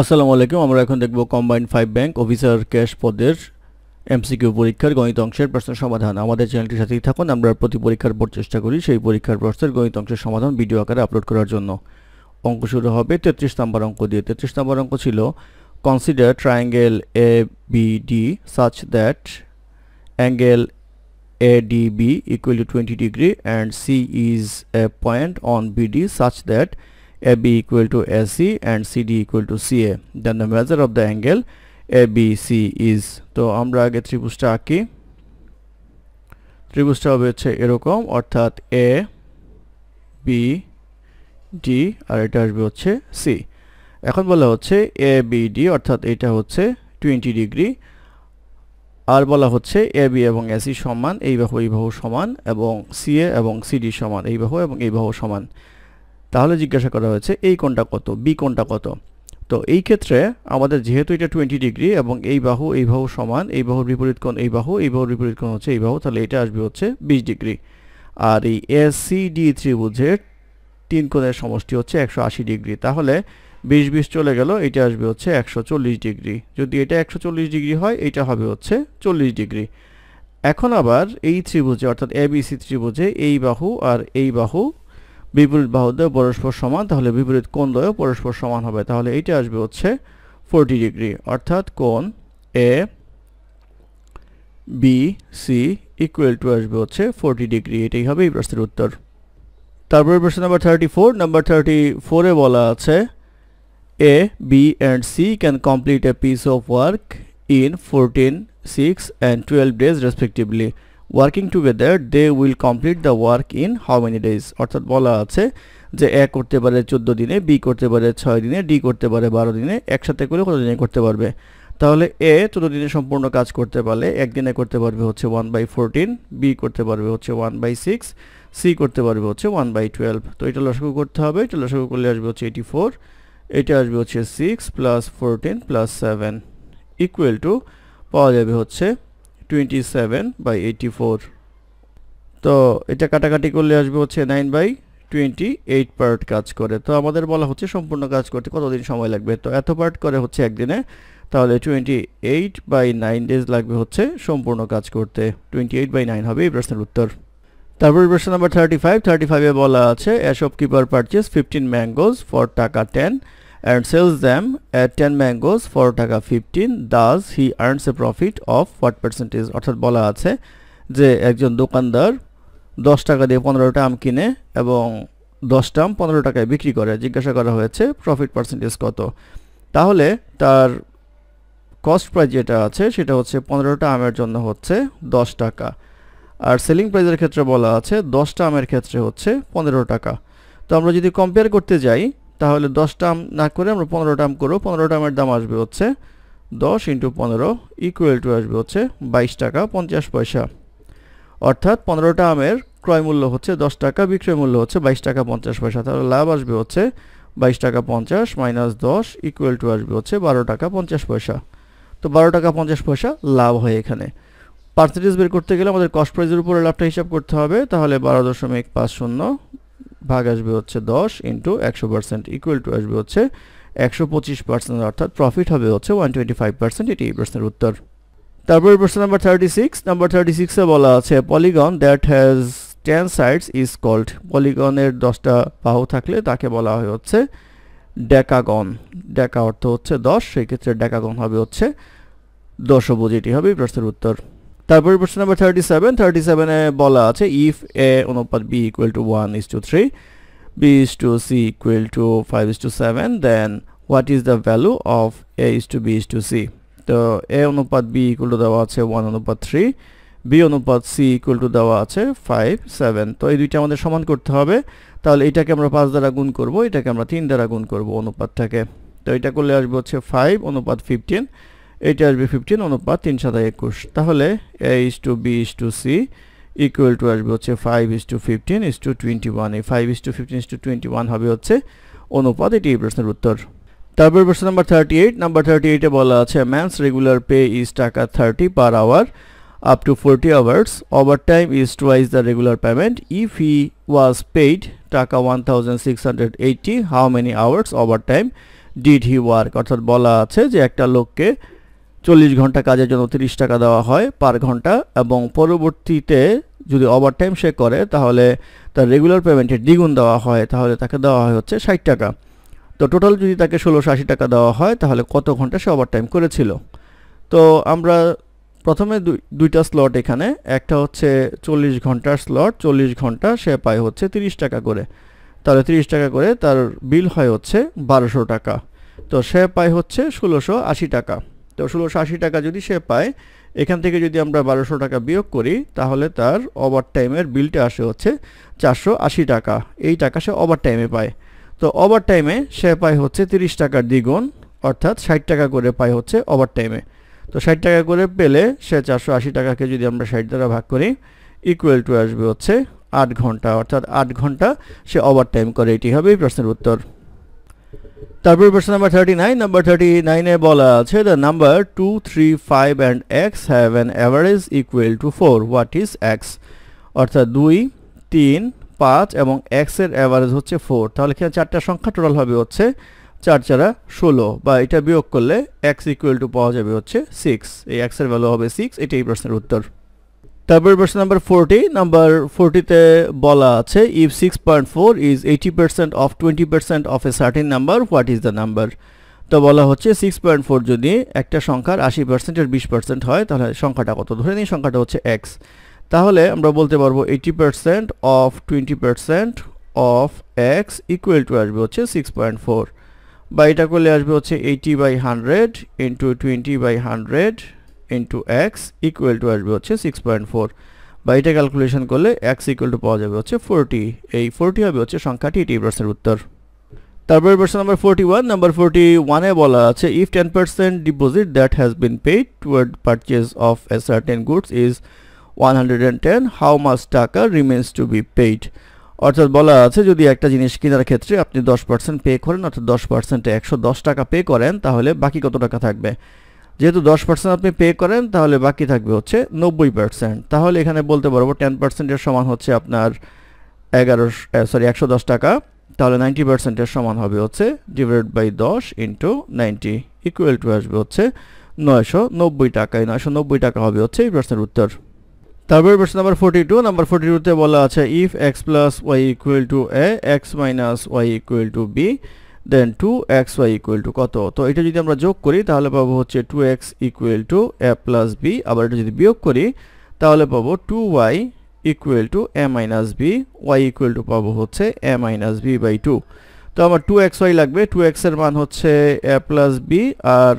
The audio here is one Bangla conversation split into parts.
আসসালামু আলাইকুম আমরা এখন দেখব combined five bank officer cash পদের এমসিকিউ পরীক্ষার গণিত অংশের প্রশ্ন সমাধান আমাদের চ্যানেলটির সাথেই থাকুন আমরা প্রতি পরীক্ষার পর চেষ্টা করি সেই পরীক্ষার প্রশ্নের গণিত অংশের সমাধান ভিডিও আকারে আপলোড করার জন্য অঙ্ক শুরু হবে তেত্রিশ নম্বর অঙ্ক দিয়ে তেত্রিশ নম্বর অঙ্ক ছিল consider triangle A B D such that angle A D B equal to twenty degree and C is a point on B D such that AB equal to AC and CD equal to CA then the measure of the angle ABC is তো আমরা আগে ত্রিভুজটা আঁকি ত্রিভুজটা হবে হচ্ছে এরকম অর্থাৎ এ বি ডি আর এটা আসবে হচ্ছে সি এখন বলা হচ্ছে এ বি ডি অর্থাৎ এটা হচ্ছে টোয়েন্টি ডিগ্রি আর বলা হচ্ছে এ বি এবং এসি সমান এই বাহু এই বাহু সমান এবং সিএ এবং সিডি সমান এই বাহু এবং এই বাহু সমান তাহলে জিজ্ঞাসা করা হয়েছে এই কোনটা কত বি কোনটা কত তো এই ক্ষেত্রে আমাদের যেহেতু এটা টোয়েন্টি ডিগ্রি এবং এই বাহু এই বাহু সমান এই বাহুর বিপরীত কোণ এই বাহু এই বাহুর বিপরীত কোণ হচ্ছে এই বাহু তাহলে এটা আসবে হচ্ছে বিশ ডিগ্রি আর এই সি ডি ত্রিভুজের তিন কোণের সমষ্টি হচ্ছে একশো আশি ডিগ্রি তাহলে বিশ বিশ চলে গেল এটা আসবে হচ্ছে একশো চল্লিশ ডিগ্রি যদি এটা একশো চল্লিশ ডিগ্রি হয় এটা হবে হচ্ছে চল্লিশ ডিগ্রি এখন আবার এই ত্রিভুজে অর্থাৎ এবিসি ত্রিভুজে এই বাহু আর এই বাহু বিপরীত বাহুদ্বয় পরস্পর সমান তাহলে বিপরীত কোন দ্বয় পরস্পর সমান হবে তাহলে এইটা আসবে হচ্ছে ফোরটি ডিগ্রি অর্থাৎ কোন A B C equal to আসবে হচ্ছে ফোরটি ডিগ্রি এটাই হবে এই প্রশ্নের উত্তর তারপরে প্রশ্ন number thirty four number thirty ফোরে বলা আছে A B and C can complete a piece of work in fourteen six and twelve days respectively working together they will complete the work in how many days অর্থাৎ বলা আছে যে এ করতে পারে চোদ্দ দিনে বি করতে পারে ছয় দিনে ডি করতে পারে বারো দিনে একসাথে করে কত দিনে করতে পারবে তাহলে এ চোদ্দ দিনে সম্পূর্ণ কাজ করতে পারলে একদিনে করতে পারবে হচ্ছে ওয়ান বাই ফোরটিন বি করতে পারবে হচ্ছে ওয়ান বাই সিক্স সি করতে পারবে হচ্ছে ওয়ান বাই টুয়েলভ তো এটা লসাগু করতে হবে এটা লসাগু করলে আসবে হচ্ছে এইটি ফোর এটা আসবে হচ্ছে six plus fourteen plus seven equal to পাওয়া যাবে হচ্ছে twenty seven by eighty four তো এটা কাটাকাটি করলে আসবে হচ্ছে nine by twenty eight part কাজ করে তো আমাদের বলা হচ্ছে সম্পূর্ণ কাজ করতে কতদিন সময় লাগবে তো এত পার্ট করে হচ্ছে একদিনে তাহলে twenty eight by nine days লাগবে হচ্ছে সম্পূর্ণ কাজ করতে টোয়েন্টি এইট বাই নাইন হবে এই প্রশ্নের উত্তর তারপর প্রশ্ন নাম্বার থার্টি ফাইভ থার্টি ফাইভে বলা আছে a shop keeper purchase fifteen mangoes for taka ten and sells them at 10 mangoes for টাকা 15 thus he earns a profit of what percentage অর্থাৎ বলা আছে যে একজন দোকানদার 10 টাকা দিয়ে 15টা আম কিনে এবং 10টা আম 15 টাকায় বিক্রি করে জিজ্ঞাসা করা হয়েছে প্রফিট পার্সেন্টেজ কত তাহলে তার কস্ট প্রাইস যেটা আছে সেটা হচ্ছে পনেরোটা আমের জন্য হচ্ছে 10 টাকা আর সেলিং প্রাইসের ক্ষেত্রে বলা আছে দশটা আমের ক্ষেত্রে হচ্ছে পনেরো টাকা তো আমরা যদি কম্পেয়ার করতে যাই তাহলে দশ টার্ম না করে আমরা পনেরো টার্ম করবো পনেরো টার্মের দাম আসবে হচ্ছে দশ ইন্টু পনেরো ইকুয়াল টু আসবে হচ্ছে বাইশ টাকা পঞ্চাশ পয়সা অর্থাৎ পনেরো টার্মের ক্রয় মূল্য হচ্ছে দশ টাকা বিক্রয় মূল্য হচ্ছে বাইশ টাকা পঞ্চাশ পয়সা তাহলে লাভ আসবে হচ্ছে বাইশ টাকা পঞ্চাশ মাইনাস দশ ইকুয়াল টু আসবে হচ্ছে বারো টাকা পঞ্চাশ পয়সা তো বারো টাকা পঞ্চাশ পয়সা লাভ হয় এখানে পার্সেন্টেজ বের করতে গেলে আমাদের কস্ট প্রাইজের উপরে লাভটা হিসাব করতে হবে তাহলে বারো দশমিক পাঁচ শূন্য ভাগ আসবে হচ্ছে দশ ইন্টু একশো পার্সেন্ট ইকুয়াল টু আসবে হচ্ছে একশো পঁচিশ পার্সেন্ট অর্থাৎ প্রফিট হবে হচ্ছে ওয়ান টোয়েন্টি ফাইভ পার্সেন্ট এটি এই প্রশ্নের উত্তর তারপরে প্রশ্ন number thirty six number thirty সিক্সে বলা আছে polygon that has ten sides is called পলিগনের দশটা বাহু থাকলে তাকে বলা হয় হচ্ছে ডেকাগন ডেকা অর্থ হচ্ছে দশ সেই ক্ষেত্রে ডেকাগন হবে হচ্ছে দশভুজ এটি হবে এই প্রশ্নের উত্তর তারপরে প্রশ্ন নাম্বার থার্টি সেভেন থার্টি সেভেনে বলা আছে ইফ এ অনুপাত B equal to one is to three B is to C equal to five is to seven then what is the value of A is to B is to C তো এ অনুপাত বি ইকুয়াল টু দেওয়া আছে ওয়ান অনুপাত থ্রি বি অনুপাত সি ইকুয়াল টু দেওয়া আছে ফাইভ সেভেন তো এই দুইটা আমাদের সমান করতে হবে তাহলে এটাকে আমরা পাঁচ দ্বারা গুণ করবো এটাকে আমরা তিন দ্বারা গুণ করবো অনুপাতটাকে তো এটা করলে আসবে হচ্ছে ফাইভ অনুপাত ফিফটিন এইটা আসবে ফিফটিন অনুপাত তিন সাদা একুশ তাহলে A is to B is to C equal to আসবে হচ্ছে five is to fifteen is to twenty one এই five is to fifteen is to twenty one হবে হচ্ছে অনুপাত এটি এই প্রশ্নের উত্তর তারপর প্রশ্ন number thirty eight number thirty এইটে বলা আছে man's regular pay is taka thirty per hour up to forty hours overtime is twice the regular payment if he was paid taka one thousand six hundred eighty how many hours overtime did he work অর্থাৎ বলা আছে যে একটা লোককে চল্লিশ ঘন্টা কাজের জন্য তিরিশ টাকা দেওয়া হয় পার ঘন্টা এবং পরবর্তীতে যদি ওভারটাইম সে করে তাহলে তার রেগুলার পেমেন্টে দ্বিগুণ দেওয়া হয় তাহলে তাকে দেওয়া হয় হচ্ছে ষাট টাকা তো টোটাল যদি তাকে ষোলোশো আশি টাকা দেওয়া হয় তাহলে কত ঘন্টা সে ওভারটাইম করেছিল তো আমরা প্রথমে দুইটা স্লট এখানে একটা হচ্ছে চল্লিশ ঘন্টার স্লট চল্লিশ ঘন্টা সে পায় হচ্ছে তিরিশ টাকা করে তাহলে তিরিশ টাকা করে তার বিল হয় হচ্ছে বারোশো টাকা তো সে পায় হচ্ছে ষোলোশো আশি টাকা তো ষোলোশো আশি টাকা যদি সে পায় এখান থেকে যদি আমরা বারোশো টাকা বিয়োগ করি তাহলে তার ওভার টাইমের বিলটা আসে হচ্ছে চারশো আশি টাকা এই টাকা সে ওভার টাইমে পায় তো ওভার টাইমে সে পায় হচ্ছে তিরিশ টাকার দ্বিগুণ অর্থাৎ ষাট টাকা করে পায় হচ্ছে ওভার টাইমে তো ষাট টাকা করে পেলে সে চারশো আশি টাকাকে যদি আমরা ষাট দ্বারা ভাগ করি ইকুয়াল টু আসবে হচ্ছে আট ঘন্টা অর্থাৎ আট ঘন্টা সে ওভার টাইম করে এটি হবে এই প্রশ্নের উত্তর তারপর প্রশ্ন number thirty nine number thirty নাইনে বলা আছে the number two three five and X have an average equal to four what is X অর্থাৎ দুই তিন পাঁচ এবং এক্সের অ্যাভারেজ হচ্ছে ফোর তাহলে এখানে চারটা সংখ্যা টোটাল হবে হচ্ছে চার চারা ষোলো বা এটা বিয়োগ করলে এক্স ইকুয়াল টু পাওয়া যাবে হচ্ছে সিক্স এই এক্সের ভ্যালু হবে সিক্স এটাই প্রশ্নের উত্তর তারপর প্রশ্ন নাম্বার ফোরটি নাম্বার ফোরটিতে বলা আছে if six point four is eighty percent of twenty percent of a certain number what is the number তো বলা হচ্ছে সিক্স পয়েন্ট ফোর যদি একটা সংখ্যার আশি পার্সেন্টের বিশ পার্সেন্ট হয় তাহলে সংখ্যাটা কত ধরে নিই সংখ্যাটা হচ্ছে এক্স তাহলে আমরা বলতে পারবো eighty percent of twenty percent of X equal to আসবে হচ্ছে সিক্স পয়েন্ট ফোর বা এটা করলে আসবে হচ্ছে eighty by hundred into twenty by hundred into X equal to আসবে হচ্ছে সিক্স পয়েন্ট ফোর বা এটা ক্যালকুলেশন করলে এক্স ইকুয়াল টু পাওয়া যাবে হচ্ছে ফোরটি এই ফোরটি হবে হচ্ছে সংখ্যাটি এটি প্রশ্নের উত্তর তারপরে প্রশ্ন number forty one number forty ওয়ানে বলা আছে if ten percent deposit that has been paid toward purchase of a certain goods is one hundred and ten how much taka remains two be paid অর্থাৎ বলা আছে যদি একটা জিনিস কেনার ক্ষেত্রে আপনি দশ পার্সেন্ট পে করেন অর্থাৎ দশ পার্সেন্টে একশো দশ টাকা পে করেন তাহলে বাকি কত টাকা থাকবে যেহেতু দশ পার্সেন্ট আপনি পে করেন তাহলে বাকি থাকবে হচ্ছে নব্বই পার্সেন্ট তাহলে এখানে বলতে পারবো টেন পার্সেন্টের সমান হচ্ছে আপনার এগারো সরি একশো দশ টাকা তাহলে নাইনটি পার্সেন্টের সমান হবে হচ্ছে ডিভাইড বাই দশ ইন্টু নাইনটি ইকুয়াল টু আসবে হচ্ছে নয়শো নব্বই টাকা নয়শো নব্বই টাকা হবে হচ্ছে এই প্রশ্নের উত্তর তারপরে প্রশ্ন number forty two number forty টুতে বলা আছে if X plus Y equal to A X minus Y equal to B then two x Y equal to কত তো এটা যদি আমরা যোগ করি তাহলে পাবো হচ্ছে two X equal to A plus B আবার এটা যদি বিয়োগ করি তাহলে পাবো two Y equal to A minus B Y equal to পাবো হচ্ছে A minus B by two তো আমার টু এক্স ওয়াই লাগবে টু এক্সের মান হচ্ছে এ প্লাস বি আর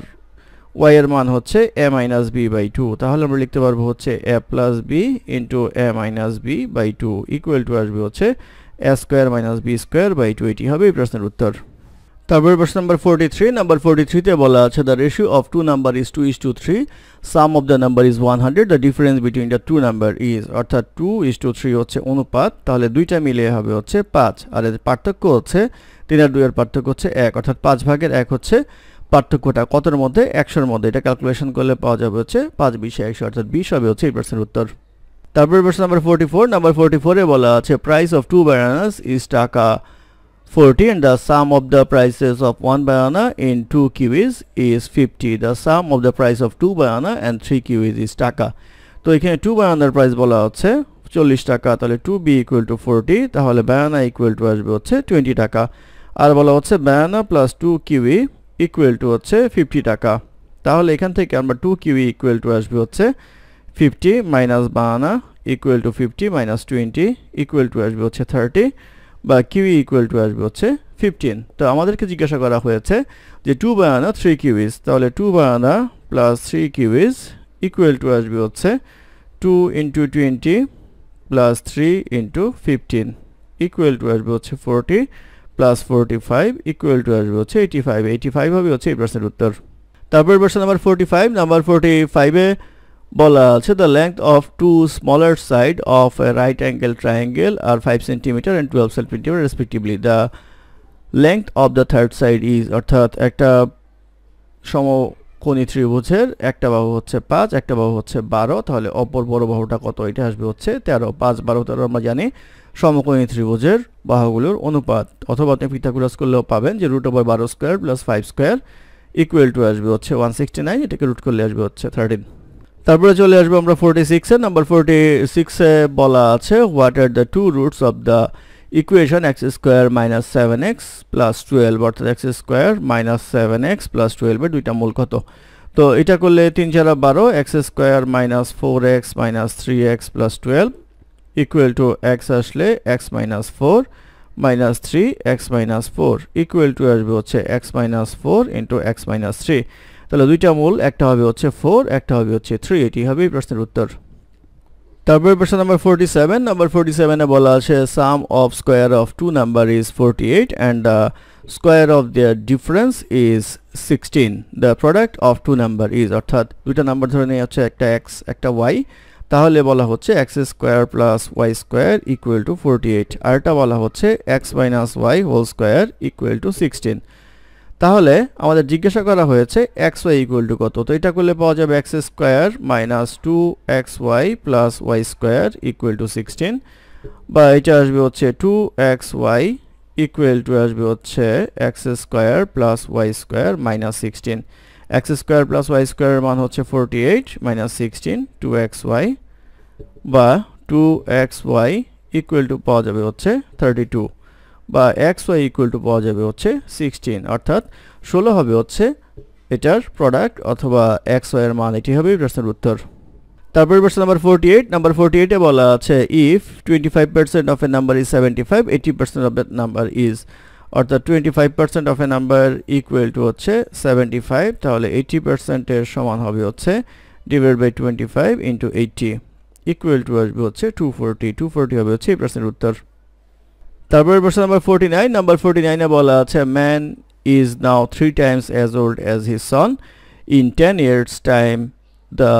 ওয়াই এর মান হচ্ছে A minus B by two তাহলে আমরা লিখতে পারবো হচ্ছে A plus B into A minus B by two equal to আসবে হচ্ছে A square minus B square by two এটি হবে এই প্রশ্নের উত্তর তারপরে প্রশ্ন number forty three number forty থ্রিতে বলা আছে the ratio of two number is two is to three sum of the number is one hundred the difference between the two number is অর্থাৎ টু ইজ টু থ্রি হচ্ছে অনুপাত তাহলে দুইটা মিলিয়ে হবে হচ্ছে পাঁচ আর এর পার্থক্য হচ্ছে তিন আর দুই আর পার্থক্য হচ্ছে এক অর্থাৎ পাঁচ ভাগের এক হচ্ছে পার্থক্যটা কতর মধ্যে একশোর মধ্যে এটা ক্যালকুলেশন করলে পাওয়া যাবে হচ্ছে পাঁচ বিশে একশো অর্থাৎ বিশ হবে হচ্ছে এই প্রশ্নের উত্তর তারপরে প্রশ্ন number forty four number forty ফোরে বলা আছে price of two bananas is taka 40 and the sum of the prices of one banana in two kiwis is 50. The sum of the price of two banana and three kiwis is টাকা তো এখানে 2 বানানার প্রাইস বলা হচ্ছে 40 টাকা তাহলে 2b ইকুয়াল টু 40 তাহলে banana ইকুয়াল টু আসবে হচ্ছে 20 টাকা আর বলা হচ্ছে banana plus 2 kiwi equal to হচ্ছে 50 টাকা তাহলে এখান থেকে আমরা 2 কিউই ইকুয়াল টু আসবে হচ্ছে 50 minus banana equal to 50 minus 20 equal to আসবে হচ্ছে 30 বা কিউই ইকুয়াল টু আসবে হচ্ছে ফিফটিন তো আমাদেরকে জিজ্ঞাসা করা হয়েছে যে টু বায়ানা থ্রি কিউইজ তাহলে two banana plus three kiwis equal to আসবে হচ্ছে two into twenty plus three into fifteen equal to আসবে হচ্ছে forty plus forty five equal to আসবে হচ্ছে এইটি ফাইভ এইটি ফাইভ হবে হচ্ছে এই প্রশ্নের উত্তর তারপর প্রশ্ন number forty five number forty ফাইভে বলা আছে the length of two smaller side of a right angle triangle are five centimeter and twelve centimeter respectively the length of the third side is অর্থাৎ একটা সমকোণী ত্রিভুজের একটা বাহু হচ্ছে পাঁচ একটা বাহু হচ্ছে বারো তাহলে অপর বড় বাহুটা কত এটা আসবে হচ্ছে তেরো পাঁচ বারো তেরো আমরা জানি সমকোণী ত্রিভুজের বাহুগুলোর অনুপাত অথবা আপনি পিথাগোরাস করলেও পাবেন যে রুট ওভার বারো square plus five square equal to আসবে হচ্ছে ওয়ান সিক্সটি নাইন এটাকে রুট করলে আসবে হচ্ছে থার্টিন তারপরে চলে আসবো আমরা ফোরটি সিক্সে নাম্বার ফোরটি সিক্সে বলা আছে what are the two roots of the equation x square minus seven x plus twelve অর্থাৎ x square minus seven x plus টুয়েলভের দুইটা মূল কত তো এটা করলে তিন চারা বারো x square minus four x minus three x plus twelve equal to x আসলে x minus four minus three x minus four equal to আসবে হচ্ছে x minus four into x minus three তাহলে দুইটা মূল একটা হবে হচ্ছে ফোর একটা হবে হচ্ছে থ্রি এটি হবে প্রশ্নের উত্তর তারপরে প্রশ্ন number forty seven number forty সেভেনে বলা আছে sum of square of two number is forty eight and the square of their difference is sixteen the product of two number is অর্থাৎ দুইটা নাম্বার ধরে নিয়ে হচ্ছে একটা এক্স একটা ওয়াই তাহলে বলা হচ্ছে x square plus y square equal to forty eight আরটা বলা হচ্ছে x minus y whole square equal to sixteen তাহলে আমাদের জিজ্ঞাসা করা হয়েছে এক্স ওয়াই ইকুয়াল টু কত তো এটা করলে পাওয়া যাবে x square minus two x y plus y square equal to sixteen বা এটা আসবে হচ্ছে two x Y equal to আসবে হচ্ছে x square plus y square minus sixteen x square plus y স্কোয়ারের মান হচ্ছে forty eight minus sixteen two x y বা two x Y equal to পাওয়া যাবে হচ্ছে থার্টি টু বা এক্স ওয়াই ইকুয়াল টু পাওয়া যাবে হচ্ছে সিক্সটিন অর্থাৎ ষোলো হবে হচ্ছে এটার প্রোডাক্ট অথবা এক্স ওয়াইয়ের মান এটি হবে প্রশ্নের উত্তর তারপরে প্রশ্ন number forty eight number forty এইটে বলা আছে if twenty five percent of a number is seventy five eighty percent of a number is অর্থাৎ twenty five percent of a number equal to হচ্ছে সেভেন্টি ফাইভ তাহলে এইটি পার্সেন্টের সমান হবে হচ্ছে divide by twenty five into eighty equal to আসবে হচ্ছে টু ফোরটি টু ফোরটি হবে হচ্ছে এই প্রশ্নের উত্তর তারপরের প্রশ্ন number forty nine number forty নাইনে বলা আছে man is now three times as old as his son in ten years time the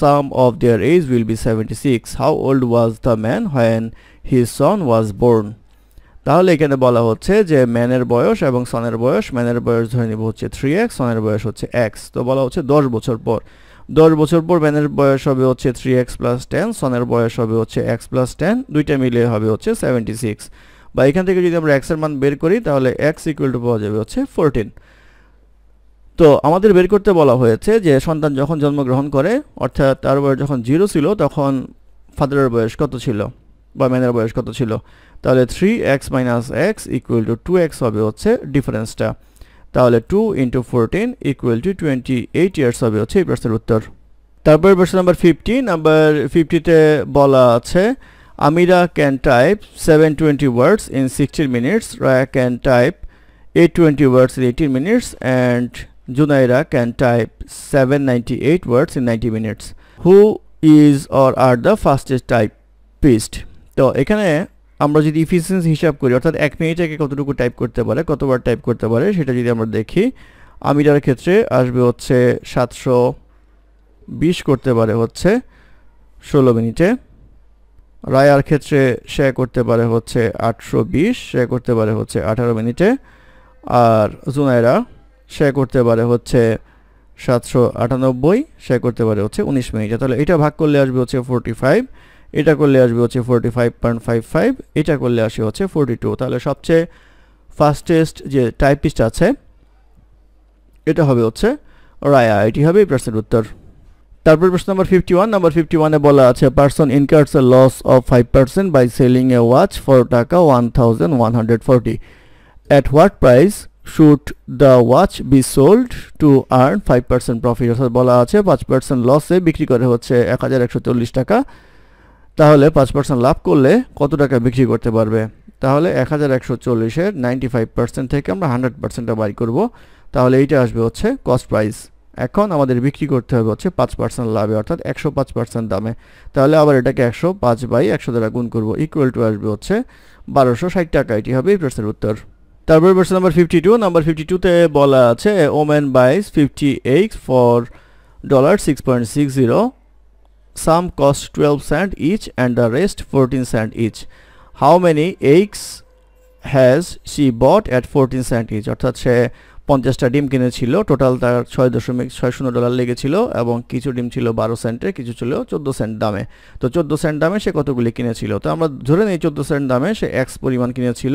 sum of their age will be seventy six how old was the man when his son was born তাহলে এখানে বলা হচ্ছে যে ম্যানের বয়স এবং সনের বয়স ম্যানের বয়স ধরে নিব হচ্ছে থ্রি এক্স সনের বয়স হচ্ছে এক্স তো বলা হচ্ছে দশ বছর পর দশ বছর পর ম্যানের বয়স হবে হচ্ছে থ্রি এক্স প্লাস টেন সনের বয়স হবে হচ্ছে এক্স প্লাস টেন দুইটা মিলে হবে হচ্ছে সেভেন্টি সিক্স বা এখান থেকে যদি আমরা এক্সের মান বের করি তাহলে এক্স ইকুয়াল টু পাওয়া যাবে হচ্ছে ফোরটিন তো আমাদের বের করতে বলা হয়েছে যে সন্তান যখন জন্মগ্রহণ করে অর্থাৎ তার বয়স যখন জিরো ছিল তখন ফাদারের বয়স কত ছিল বা ম্যানের বয়স কত ছিল তাহলে three x minus x equal to two x হবে হচ্ছে ডিফারেন্সটা তাহলে two into fourteen equal to twenty eight years হবে হচ্ছে এই প্রশ্নের উত্তর তারপর প্রশ্ন নাম্বার ফিফটি নাম্বার ফিফটিতে বলা আছে Amira can type 720 words in 16 minutes, Raya can type 820 words in 18 minutes and Junaira can type 798 words in 90 minutes. Who is or are the fastest typist? So, এখানে আমরা যদি ইফিসিয়েন্সি হিসাব করি অর্থাৎ 1 মিনিটে কতটুকু টাইপ করতে পারে কতবার টাইপ করতে পারে সেটা যদি আমরা দেখি আমিরার ক্ষেত্রে আসবে হচ্ছে 720 করতে পারে হচ্ছে 16 মিনিটে রায়ার ক্ষেত্রে সে করতে পারে হচ্ছে আটশো বিশ সে করতে পারে হচ্ছে আঠারো মিনিটে আর জুনায়রা সে করতে পারে হচ্ছে সাতশো আটানব্বই সে করতে পারে হচ্ছে উনিশ মিনিটে তাহলে এটা ভাগ করলে আসবে হচ্ছে ফোরটি ফাইভ এটা করলে আসবে হচ্ছে forty five point five five এটা করলে আসে হচ্ছে ফোরটি টু তাহলে সবচেয়ে ফাস্টেস্ট যে টাইপিস্ট আছে এটা হবে হচ্ছে রায়া এটি হবে এই প্রশ্নের উত্তর তারপর প্রশ্ন number fifty one number fifty ওয়ানে বলা আছে person incurs a loss of five percent by selling a watch for taka one thousand one hundred forty at what price should the watch be sold to earn five percent profit অর্থাৎ বলা আছে পাঁচ পার্সেন্ট লসে বিক্রি করে হচ্ছে এক হাজার একশো চল্লিশ টাকা তাহলে পাঁচ পার্সেন্ট লাভ করলে কত টাকা বিক্রি করতে পারবে তাহলে এক হাজার একশো চল্লিশের নাইনটি ফাইভ পার্সেন্ট থেকে আমরা হান্ড্রেড পার্সেন্টটা বাই করবো তাহলে এইটা আসবে হচ্ছে কস্ট প্রাইস এখন আমাদের বিক্রি করতে হবে হচ্ছে পাঁচ পার্সেন্ট লাভে অর্থাৎ একশো পাঁচ পার্সেন্ট দামে তাহলে আবার এটাকে একশো পাঁচ বাই একশো দ্বারা গুণ করবো ইকুয়াল টু আসবে হচ্ছে বারোশো ষাট টাকা এটি হবে এই প্রশ্নের উত্তর তারপর প্রশ্ন number fifty two number fifty টুতে বলা আছে women buys fifty eight for dollar six point six zero some cost twelve cent each and the rest fourteen cent each how many eggs has she bought at fourteen cent each অর্থাৎ সে পঞ্চাশটা ডিম কিনেছিল টোটাল তার ছয় দশমিক ছয় শূন্য ডলার লেগেছিল এবং কিছু ডিম ছিল বারো সেন্টে কিছু ছিল চোদ্দো সেন্ট দামে তো চোদ্দো সেন্ট দামে সে কতগুলি কিনেছিল তো আমরা ধরে নিই চোদ্দো সেন্ট দামে সে এক্স পরিমাণ কিনেছিল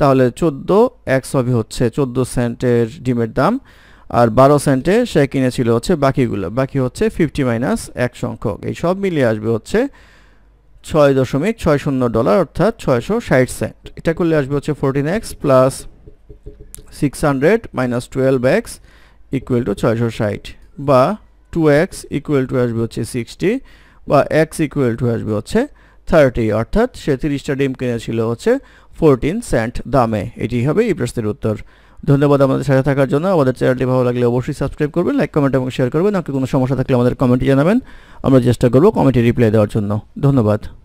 তাহলে চোদ্দো এক্স হবে হচ্ছে চোদ্দো সেন্টের ডিমের দাম আর বারো সেন্টে সে কিনেছিল হচ্ছে বাকিগুলো বাকি হচ্ছে ফিফটি মাইনাস এক সংখ্যক এই সব মিলিয়ে আসবে হচ্ছে ছয় দশমিক ছয় শূন্য ডলার অর্থাৎ ছয়শো ষাট সেন্ট এটা করলে আসবে হচ্ছে fourteen x plus six hundred minus twelve x equal to ছয়শো ষাট বা টু এক্স ইকুয়াল টু আসবে হচ্ছে সিক্সটি বা এক্স ইকুয়াল টু আসবে হচ্ছে থার্টি অর্থাৎ সে তিরিশটা ডিম কিনেছিল হচ্ছে ফোরটিন সেন্ট দামে এটি হবে এই প্রশ্নের উত্তর ধন্যবাদ আমাদের সাথে থাকার জন্য আমাদের চ্যানেলটি ভালো লাগলে অবশ্যই সাবস্ক্রাইব করবেন লাইক কমেন্ট এবং শেয়ার করবেন আপনি কোনো সমস্যা থাকলে আমাদের কমেন্টে জানাবেন আমরা চেষ্টা করব কমেন্টে রিপ্লাই দেওয়ার জন্য ধন্যবাদ